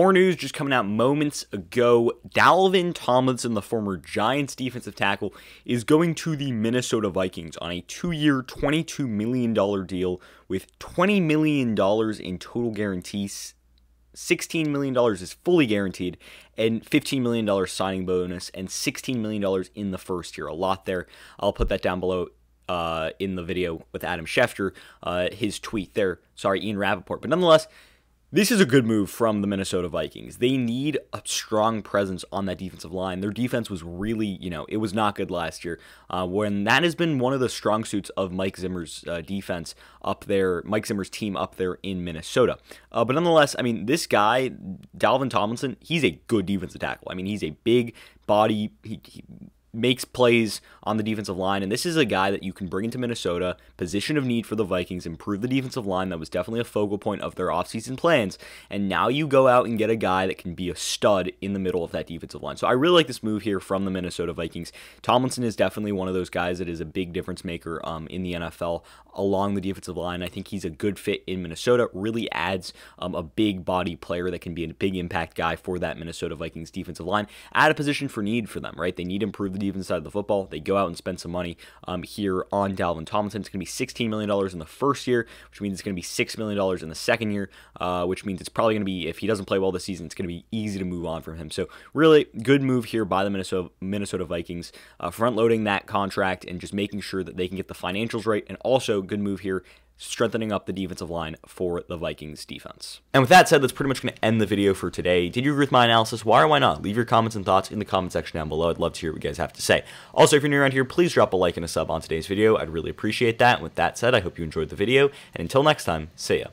More news just coming out moments ago. Dalvin Tomlinson, the former Giants defensive tackle, is going to the Minnesota Vikings on a two year, $22 million deal with $20 million in total guarantees. $16 million is fully guaranteed, and $15 million signing bonus, and $16 million in the first year. A lot there. I'll put that down below uh, in the video with Adam Schefter, uh, his tweet there. Sorry, Ian Rappaport. But nonetheless, this is a good move from the Minnesota Vikings. They need a strong presence on that defensive line. Their defense was really, you know, it was not good last year. Uh, when that has been one of the strong suits of Mike Zimmer's uh, defense up there, Mike Zimmer's team up there in Minnesota. Uh, but nonetheless, I mean, this guy, Dalvin Tomlinson, he's a good defensive tackle. I mean, he's a big body. He, he, makes plays on the defensive line, and this is a guy that you can bring into Minnesota, position of need for the Vikings, improve the defensive line. That was definitely a focal point of their offseason plans, and now you go out and get a guy that can be a stud in the middle of that defensive line. So I really like this move here from the Minnesota Vikings. Tomlinson is definitely one of those guys that is a big difference maker um, in the NFL along the defensive line. I think he's a good fit in Minnesota, really adds um, a big body player that can be a big impact guy for that Minnesota Vikings defensive line at a position for need for them, right? They need improve the the defense side of the football. They go out and spend some money um, here on Dalvin Tomlinson. It's going to be $16 million in the first year, which means it's going to be $6 million in the second year, uh, which means it's probably going to be, if he doesn't play well this season, it's going to be easy to move on from him. So, really good move here by the Minnesota, Minnesota Vikings, uh, front loading that contract and just making sure that they can get the financials right. And also, good move here strengthening up the defensive line for the Vikings defense. And with that said, that's pretty much going to end the video for today. Did you agree with my analysis? Why or why not? Leave your comments and thoughts in the comment section down below. I'd love to hear what you guys have to say. Also, if you're new around here, please drop a like and a sub on today's video. I'd really appreciate that. And with that said, I hope you enjoyed the video. And until next time, see ya.